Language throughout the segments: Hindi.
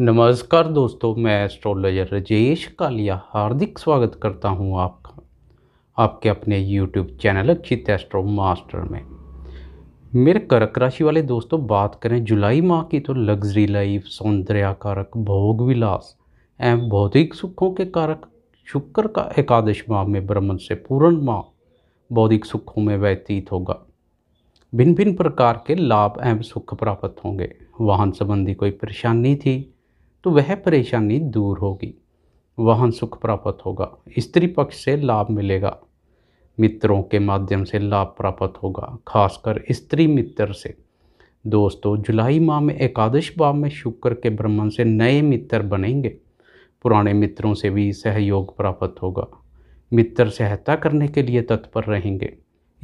नमस्कार दोस्तों मैं एस्ट्रोलॉजर राजेश कालिया हार्दिक स्वागत करता हूं आपका आपके अपने YouTube channel Akshit astro master में मेरे कर्क राशि वाले दोस्तों बात करें जुलाई माह की तो लग्जरी लाइफ सौंदर्याकारक भोग विलास एवं भौतिक सुखों के कारक शुक्र का एकादश माह में भ्रमण से पूर्ण माह बौद्धिक सुखों में व्यतीत होगा भिन्न भिन्न प्रकार के लाभ एवं सुख प्राप्त होंगे वाहन संबंधी कोई परेशानी थी तो वह परेशानी दूर होगी वाहन सुख प्राप्त होगा स्त्री पक्ष से लाभ मिलेगा मित्रों के माध्यम से लाभ प्राप्त होगा खासकर स्त्री मित्र से दोस्तों जुलाई माह में एकादश भाव में शुक्र के भ्रमण से नए मित्र बनेंगे पुराने मित्रों से भी सहयोग प्राप्त होगा मित्र सहायता करने के लिए तत्पर रहेंगे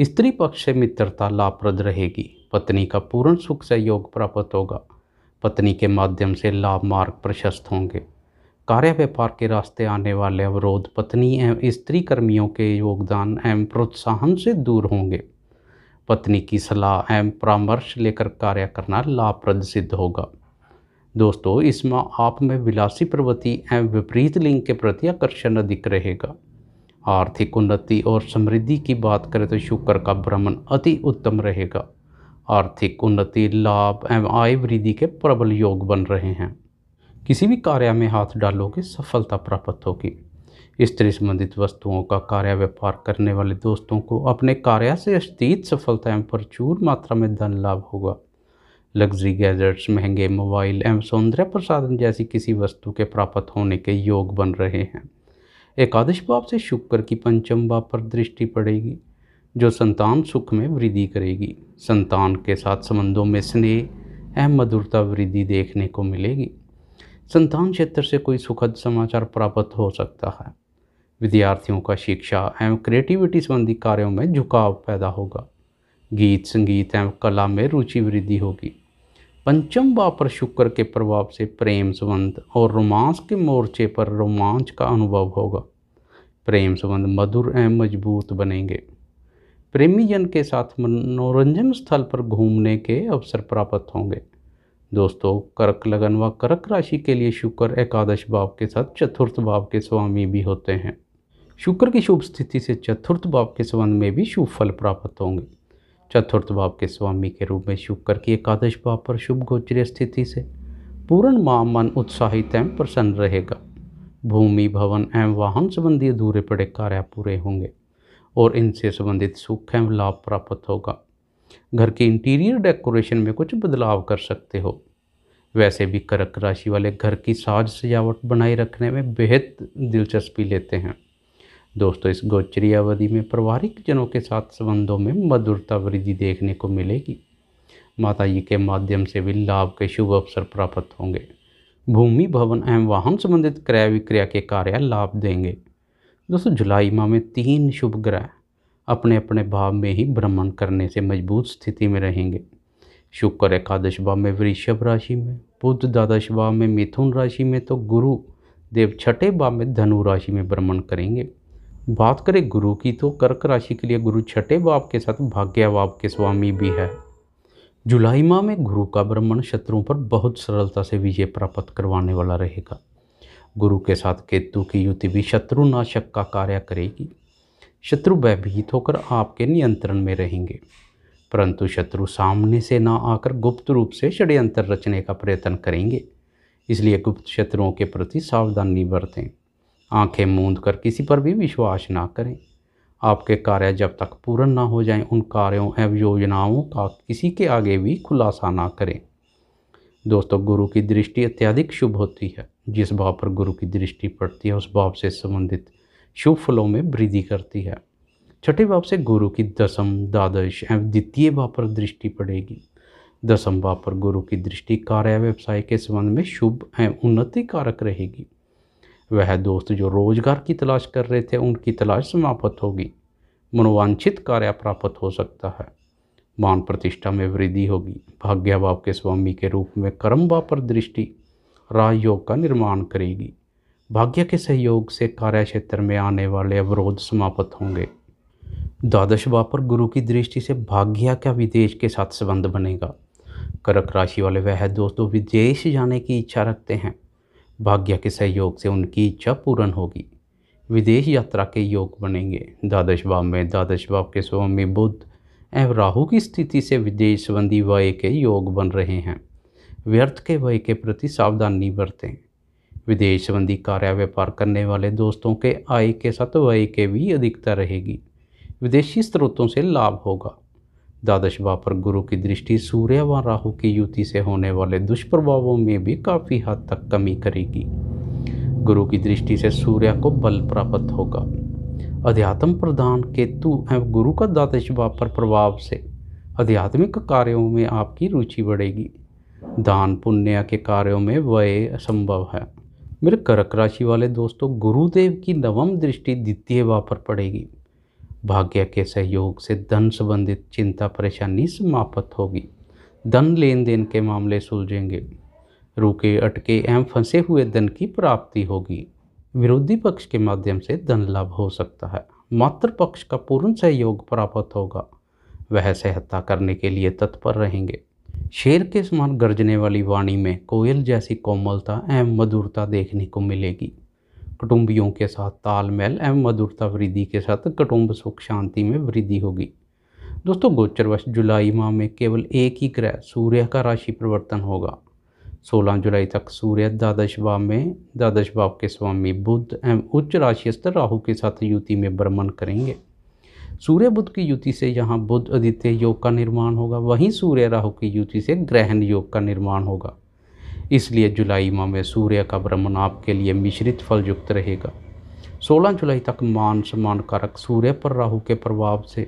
स्त्री पक्ष से मित्रता लाभप्रद रहेगी पत्नी का पूर्ण सुख सहयोग प्राप्त होगा पत्नी के माध्यम से लाभ मार्ग प्रशस्त होंगे कार्य व्यापार के रास्ते आने वाले अवरोध पत्नी एवं स्त्री कर्मियों के योगदान एवं प्रोत्साहन से दूर होंगे पत्नी की सलाह एवं परामर्श लेकर कार्य करना लाभप्रद सिद्ध होगा दोस्तों इसमें आप में विलासी प्रवृत्ति एवं विपरीत लिंग के प्रति आकर्षण अधिक रहेगा आर्थिक उन्नति और समृद्धि की बात करें तो शुक्र का भ्रमण अति उत्तम रहेगा आर्थिक उन्नति लाभ एवं आय वृद्धि के प्रबल योग बन रहे हैं किसी भी कार्य में हाथ डालोगे सफलता प्राप्त होगी स्त्री संबंधित वस्तुओं का कार्य व्यापार करने वाले दोस्तों को अपने कार्य से अस्तीत सफलता एवं प्रचुर मात्रा में धन लाभ होगा लग्जरी गैजेट्स महंगे मोबाइल एवं सौंदर्य प्रसाधन जैसी किसी वस्तु के प्राप्त होने के योग बन रहे हैं एकादश भाव से शुक्र की पंचम भाव पर दृष्टि पड़ेगी जो संतान सुख में वृद्धि करेगी संतान के साथ संबंधों में स्नेह एवं मधुरता वृद्धि देखने को मिलेगी संतान क्षेत्र से कोई सुखद समाचार प्राप्त हो सकता है विद्यार्थियों का शिक्षा एवं क्रिएटिविटी संबंधी कार्यों में झुकाव पैदा होगा गीत संगीत एवं कला में रुचि वृद्धि होगी पंचम भाव पर शुक्र के प्रभाव से प्रेम संबंध और रोमांस के मोर्चे पर रोमांच का अनुभव होगा प्रेम संबंध मधुर एवं मजबूत बनेंगे प्रेमीजन के साथ मनोरंजन स्थल पर घूमने के अवसर प्राप्त होंगे दोस्तों कर्क लगन व कर्क राशि के लिए शुक्र एकादश भाव के साथ चतुर्थ भाव के स्वामी भी होते हैं शुक्र की शुभ स्थिति से चतुर्थ भाव के संबंध में भी शुभ फल प्राप्त होंगे चतुर्थ भाव के स्वामी के रूप में शुक्र की एकादश भाव पर शुभ गोचर स्थिति से पूर्ण माँ मन उत्साहित एवं प्रसन्न रहेगा भूमि भवन एवं वाहन संबंधी अधूरे पड़े कार्य पूरे होंगे और इनसे संबंधित सुख एवं लाभ प्राप्त होगा घर के इंटीरियर डेकोरेशन में कुछ बदलाव कर सकते हो वैसे भी करक राशि वाले घर की साज सजावट बनाए रखने में बेहद दिलचस्पी लेते हैं दोस्तों इस गोचरी अवधि में पारिवारिक जनों के साथ संबंधों में मधुरता वृद्धि देखने को मिलेगी माता जी के माध्यम से भी लाभ के शुभ अवसर प्राप्त होंगे भूमि भवन एवं वाहन संबंधित क्रय विक्रय के कार्य लाभ देंगे दोस्तों जुलाई माह में तीन शुभ ग्रह अपने अपने भाव में ही भ्रमण करने से मजबूत स्थिति में रहेंगे शुक्र एकादश भाव में वृषभ राशि में बुद्ध द्वादश भाव में मिथुन राशि में तो गुरु देव छठे भाव में धनु राशि में भ्रमण करेंगे बात करें गुरु की तो कर्क राशि के लिए गुरु छठे भाव के साथ भाग्यभाव के स्वामी भी है जुलाई माह में गुरु का भ्रमण शत्रुओं पर बहुत सरलता से विजय प्राप्त करवाने वाला रहेगा गुरु के साथ केतु की युति भी शत्रुनाशक का कार्य करेगी शत्रु भयभीत होकर आपके नियंत्रण में रहेंगे परंतु शत्रु सामने से ना आकर गुप्त रूप से षड्यंत्र रचने का प्रयत्न करेंगे इसलिए गुप्त शत्रुओं के प्रति सावधानी बरतें आंखें मूंद कर किसी पर भी विश्वास ना करें आपके कार्य जब तक पूर्ण ना हो जाएं उन कार्यों एवं योजनाओं का किसी के आगे भी खुलासा ना करें दोस्तों गुरु की दृष्टि अत्यधिक शुभ होती है जिस भाव पर गुरु की दृष्टि पड़ती है उस भाव से संबंधित शुभ फलों में वृद्धि करती है छठे भाव से गुरु की दसम द्वादश एवं द्वितीय भाव पर दृष्टि पड़ेगी दसम भाव पर गुरु की दृष्टि कार्य व्यवसाय के संबंध में शुभ एवं उन्नति कारक रहेगी वह दोस्त जो रोजगार की तलाश कर रहे थे उनकी तलाश समाप्त होगी मनोवांछित कार्य प्राप्त हो सकता है मान प्रतिष्ठा में वृद्धि होगी भाग्य भाव के स्वामी के रूप में कर्म बापर दृष्टि राजयोग का निर्माण करेगी भाग्य के सहयोग से कार्य क्षेत्र में आने वाले अवरोध समाप्त होंगे द्वादश भाव पर गुरु की दृष्टि से भाग्य का विदेश के साथ संबंध बनेगा करक राशि वाले वह दोस्तों विदेश जाने की इच्छा रखते हैं भाग्य के सहयोग से उनकी इच्छा पूर्ण होगी विदेश यात्रा के योग बनेंगे द्वादश भाव में द्वादश भाव के स्वामी बुद्ध एवं राहु की स्थिति से विदेश संबंधी व्यय के योग बन रहे हैं व्यर्थ के व्यय के प्रति सावधानी बरतें विदेश संबंधी कार्य व्यापार करने वाले दोस्तों के आय के साथ व्यय के भी अधिकता रहेगी विदेशी स्रोतों से लाभ होगा द्वादश भाव पर गुरु की दृष्टि सूर्य व राहु की युति से होने वाले दुष्प्रभावों में भी काफ़ी हद तक कमी करेगी गुरु की दृष्टि से सूर्य को बल प्राप्त होगा अध्यात्म प्रधान केतु एवं गुरु का दातशिवा पर प्रभाव से आध्यात्मिक कार्यों में आपकी रुचि बढ़ेगी दान पुण्य के कार्यों में व्यय असंभव है मेरे कर्क राशि वाले दोस्तों गुरुदेव की नवम दृष्टि द्वितीय भाव पर पड़ेगी भाग्य के सहयोग से धन संबंधित चिंता परेशानी समाप्त होगी धन लेन देन के मामले सुलझेंगे रुके अटके एवं फंसे हुए धन की प्राप्ति होगी विरोधी पक्ष के माध्यम से धन लाभ हो सकता है मात्र पक्ष का पूर्ण सहयोग प्राप्त होगा वह सहायता करने के लिए तत्पर रहेंगे शेर के समान गरजने वाली वाणी में कोयल जैसी कोमलता एवं मधुरता देखने को मिलेगी कुटुंबियों के साथ तालमेल एवं मधुरता वृद्धि के साथ कुटुंब सुख शांति में वृद्धि होगी दोस्तों गोचरवश जुलाई माह में केवल एक ही ग्रह सूर्य का राशि परिवर्तन होगा 16 जुलाई तक सूर्य द्वादश भाव में द्वादश भाव के स्वामी बुद्ध एवं उच्च राशि स्तर राहु के साथ युति में भ्रमण करेंगे सूर्य बुद्ध की युति से यहाँ बुद्ध आदित्य योग का निर्माण होगा वहीं सूर्य राहु की युति से ग्रहण योग का निर्माण होगा इसलिए जुलाई माह में सूर्य का भ्रमण आपके लिए मिश्रित फल युक्त रहेगा 16 जुलाई तक मान सम्मान कारक सूर्य पर राहु के प्रभाव से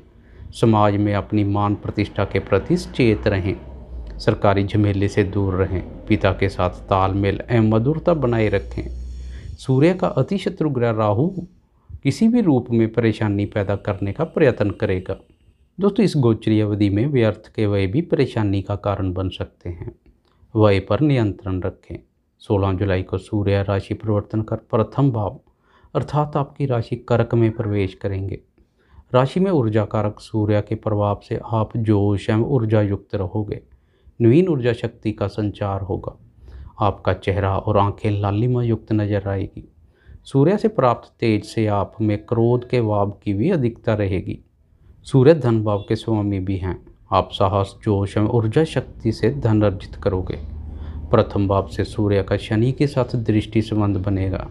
समाज में अपनी मान प्रतिष्ठा के प्रति सचेत रहें सरकारी झमेले से दूर रहें पिता के साथ तालमेल एवं मधुरता बनाए रखें सूर्य का अति ग्रह राहु किसी भी रूप में परेशानी पैदा करने का प्रयत्न करेगा दोस्तों इस गोचरी अवधि में व्यर्थ के वय भी परेशानी का कारण बन सकते हैं वय पर नियंत्रण रखें 16 जुलाई को सूर्य राशि परिवर्तन कर प्रथम भाव अर्थात आपकी राशि कर्क में प्रवेश करेंगे राशि में ऊर्जा कारक सूर्य के प्रभाव से आप जोश एवं ऊर्जा युक्त रहोगे नवीन ऊर्जा शक्ति का संचार होगा आपका चेहरा और आंखें लालिमा युक्त नजर आएगी सूर्य से प्राप्त तेज से आप में क्रोध के भाव की भी अधिकता रहेगी सूर्य धन भाव के स्वामी भी हैं आप साहस जोश एवं ऊर्जा शक्ति से धन अर्जित करोगे प्रथम भाव से सूर्य का शनि के साथ दृष्टि संबंध बनेगा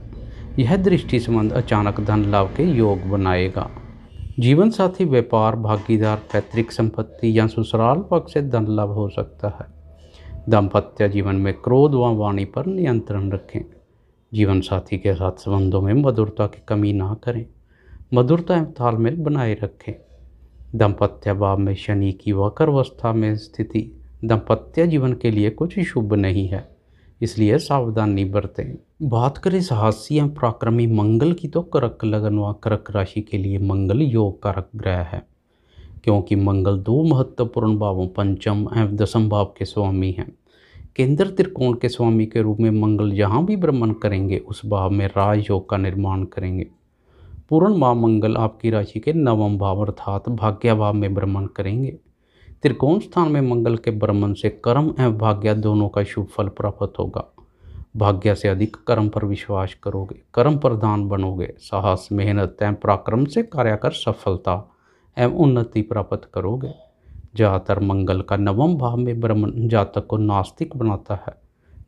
यह दृष्टि संबंध अचानक धन लाभ के योग बनाएगा जीवन साथी व्यापार भागीदार पैतृक संपत्ति या ससुराल पक्ष से धन लाभ हो सकता है दाम्पत्य जीवन में क्रोध व वाणी पर नियंत्रण रखें जीवन साथी के साथ संबंधों में मधुरता की कमी ना करें मधुरता एवं तालमेल बनाए रखें दाम्पत्य भाव में शनि की वक्र अवस्था में स्थिति दाम्पत्य जीवन के लिए कुछ शुभ नहीं है इसलिए सावधानी बरतें बात करें साहसी या पराक्रमी मंगल की तो करक लगन व करक राशि के लिए मंगल योग कारक ग्रह है क्योंकि मंगल दो महत्वपूर्ण भावों पंचम एवं दशम भाव के स्वामी हैं केंद्र त्रिकोण के स्वामी के रूप में मंगल जहाँ भी भ्रमण करेंगे उस भाव में राजयोग का निर्माण करेंगे पूर्ण माँ मंगल आपकी राशि के नवम भाव अर्थात भाग्य भाव में भ्रमण करेंगे त्रिकोण स्थान में मंगल के भ्रमण से कर्म एवं भाग्य दोनों का शुभ फल प्राप्त होगा भाग्य से अधिक कर्म पर विश्वास करोगे कर्म प्रधान बनोगे साहस मेहनत एवं पराक्रम से कार्य कर सफलता एवं उन्नति प्राप्त करोगे ज़्यादातर मंगल का नवम भाव में भ्रमण जातक को नास्तिक बनाता है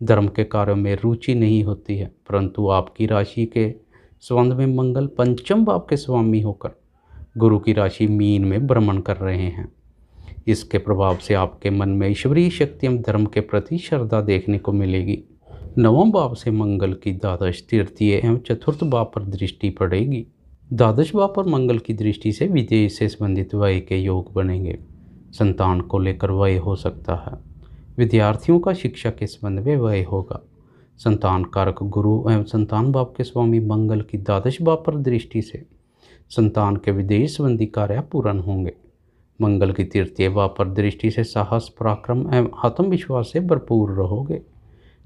धर्म के कार्यों में रुचि नहीं होती है परंतु आपकी राशि के संबंध में मंगल पंचम भाव के स्वामी होकर गुरु की राशि मीन में भ्रमण कर रहे हैं इसके प्रभाव से आपके मन में ईश्वरीय शक्ति एवं धर्म के प्रति श्रद्धा देखने को मिलेगी नवम भाव से मंगल की द्वादश तृतीय एवं चतुर्थ भाव पर दृष्टि पड़ेगी द्वादश भाव पर मंगल की दृष्टि से विदेश से संबंधित व्यय के योग बनेंगे संतान को लेकर व्यय हो सकता है विद्यार्थियों का शिक्षा के संबंध में व्यय होगा संतान कारक गुरु एवं संतान बाप के स्वामी मंगल की द्वादश बाप पर दृष्टि से संतान के विदेश संबंधी कार्य पूर्ण होंगे मंगल की तीर्थ एवा पर दृष्टि से साहस पराक्रम एवं आत्मविश्वास से भरपूर रहोगे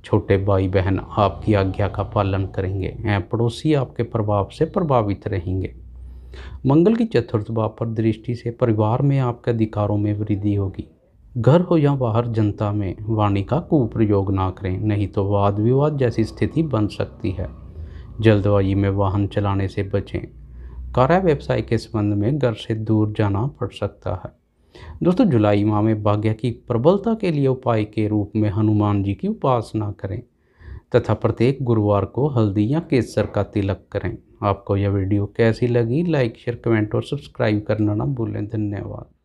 छोटे भाई बहन आपकी आज्ञा का पालन करेंगे एवं पड़ोसी आपके प्रभाव से प्रभावित रहेंगे मंगल की चतुर्थ भाव पर दृष्टि से परिवार में आपके अधिकारों में वृद्धि होगी घर हो या बाहर जनता में वाणी का कुप्रयोग ना करें नहीं तो वाद विवाद जैसी स्थिति बन सकती है जल्दबाजी में वाहन चलाने से बचें कार्य व्यवसाय के संबंध में घर से दूर जाना पड़ सकता है दोस्तों जुलाई माह में भाग्य की प्रबलता के लिए उपाय के रूप में हनुमान जी की उपासना करें तथा प्रत्येक गुरुवार को हल्दी या केसर का तिलक करें आपको यह वीडियो कैसी लगी लाइक शेयर कमेंट और सब्सक्राइब करना ना भूलें धन्यवाद